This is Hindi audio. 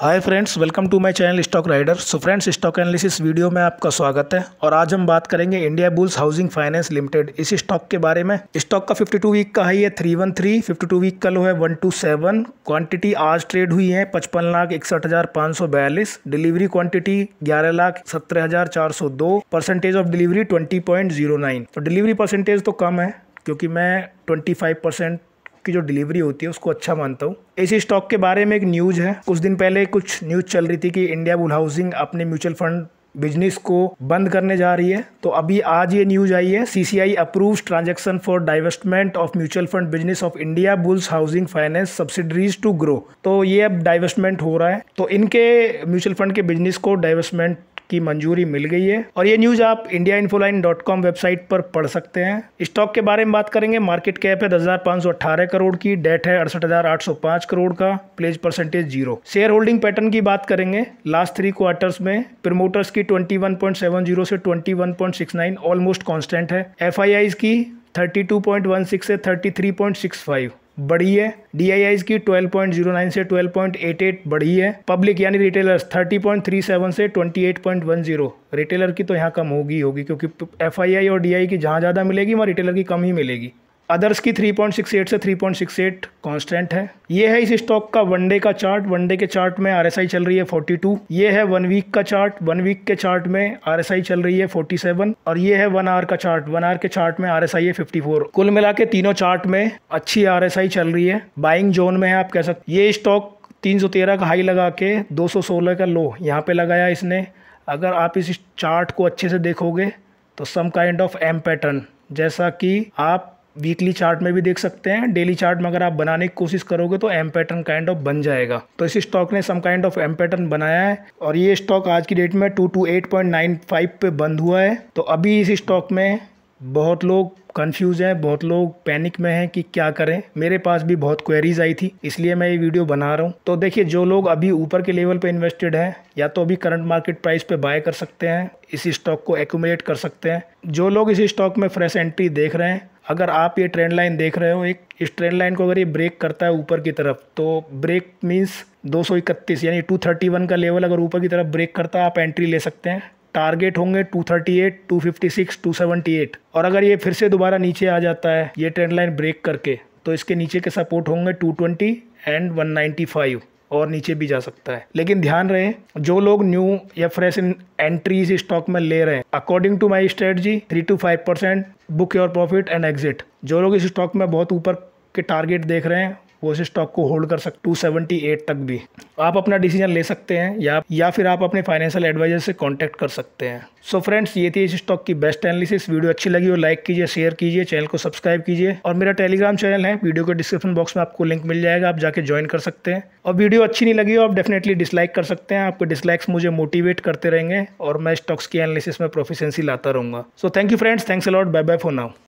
hi friends welcome to my channel stock rider so friends stock analysis video में आपका स्वागत है और आज हम बात करेंगे Indiabulls housing finance limited इस स्टॉक के बारे में स्टॉक का 52 वीक का हाई है 313 52 वीक का लो है 127 क्वांटिटी आज ट्रेड हुई है पचपन लाख इकसठ हजार पाँच सौ बयालीस डिलीवरी क्वान्टिटी ग्यारह लाख सत्रह हजार चार सौ दो percentage of delivery twenty point zero nine तो डिलीवरी परसेंटेज तो कम है क्योंकि मैं ट्वेंटी फाइव परसेंट उसकी जो डिलीवरी होती है उसको अच्छा मानता हूँ इसी स्टॉक के बारे में एक न्यूज़ है कुछ दिन पहले कुछ न्यूज़ चल रही थी कि इंडिया बुल हाउसिंग अपने म्यूचुअल फंड बिजनेस को बंद करने जा रही है तो अभी आज ये न्यूज आई है CCI approves transaction for divestment of mutual fund business of Indiabulls housing finance subsidiaries to Groww तो ये अब डाइवेस्टमेंट हो रहा है तो इनके म्यूचुअल फंड के बिजनेस को डाइवेस्टमेंट की मंजूरी मिल गई है और ये न्यूज़ आप India Infoline dot com website पर पढ़ सकते हैं स्टॉक के बारे में बात करेंगे मार्केट कैप है दस करोड़ की डेट है अड़सठ करोड़ का pledge percentage zero share holding pattern की बात करेंगे लास्ट थ्री क्वार्टर्स में प्रमोटर्स की 21.70 से 21.69 ऑलमोस्ट कांस्टेंट है एफ की 32.16 से 33.65 बढ़ी है डी की 12.09 से 12.88 बढ़ी है पब्लिक यानी रिटेलर्स 30.37 से 28.10 रिटेलर की तो यहाँ कम होगी होगी क्योंकि एफ और डी की जहाँ ज़्यादा मिलेगी वहाँ रिटेलर की कम ही मिलेगी अदर्स की 3.68 से 3.68 पॉइंट है ये है इस स्टॉक का वनडे का चार्ट वनडे के चार्ट में आरएसआई चल रही है 42 ये है वन वीक का चार्ट वन वीक के चार्ट में आरएसआई चल रही है 47 और ये है वन आर का चार्ट वन आर के चार्ट में आरएसआई है 54 कुल मिला के तीनों चार्ट में अच्छी आर चल रही है बाइंग जोन में है आप कह सकते ये स्टॉक तीन का हाई लगा के दो का लो यहाँ पे लगाया इसने अगर आप इस चार्ट को अच्छे से देखोगे तो some kind of M pattern जैसा कि आप वीकली चार्ट में भी देख सकते हैं डेली चार्ट में अगर आप बनाने की कोशिश करोगे तो एम पैटर्न काइंड ऑफ बन जाएगा तो इस स्टॉक ने some kind of M pattern बनाया है और ये स्टॉक आज की डेट में two two eight point nine five पे बंद हुआ है तो अभी इस स्टॉक में बहुत लोग कंफ्यूज हैं बहुत लोग पैनिक में हैं कि क्या करें मेरे पास भी बहुत क्वेरीज आई थी इसलिए मैं ये वीडियो बना रहा हूँ तो देखिए जो लोग अभी ऊपर के लेवल पे इन्वेस्टेड हैं या तो अभी करंट मार्केट प्राइस पे बाय कर सकते हैं इस स्टॉक को एकुमुलेट कर सकते हैं जो लोग इस स्टॉक में फ्रेश एंट्री देख रहे हैं अगर आप ये ट्रेंड लाइन देख रहे हो एक इस ट्रेंड लाइन को अगर ये ब्रेक करता है ऊपर की तरफ तो ब्रेक मीन्स दो यानी 231 का लेवल अगर ऊपर की तरफ ब्रेक करता है आप एंट्री ले सकते हैं टारगेट होंगे 238, 256, 278 और अगर ये फिर से दोबारा नीचे आ जाता है ये ट्रेंड लाइन ब्रेक करके तो इसके नीचे के सपोर्ट होंगे 220 एंड 195 और नीचे भी जा सकता है लेकिन ध्यान रहे जो लोग न्यू या फ्रेश इन एंट्रीज स्टॉक में ले रहे हैं according to my strategy three to five percent book your profit and exit जो लोग इस स्टॉक में बहुत ऊपर के टारगेट देख रहे हैं वो इस स्टॉक को होल्ड कर सकते टू सेवेंटी एट तक भी आप अपना डिसीजन ले सकते हैं या या फिर आप अपने फाइनेंशियल एडवाइजर से कॉन्टैक्ट कर सकते हैं सो so फ्रेंड्स ये थी इस स्टॉक की बेस्ट एनालिसिस वीडियो अच्छी लगी हो लाइक कीजिए शेयर कीजिए चैनल को सब्सक्राइब कीजिए और मेरा टेलीग्राम चैनल है वीडियो के डिस्क्रिप्शन बॉक्स में आपको लिंक मिल जाएगा आप जाके ज्वाइन कर सकते हैं और वीडियो अच्छी नहीं लगी हो आप डेफिनेटली डिसलाइक कर सकते हैं आपके डिसलाइक्स मुझे मोटिवेट करते रहेंगे और मैं स्टॉक्स की एनालिसिस में प्रोफिशेंसी लाता रहूँगा so thank you friends thanks a lot bye bye for now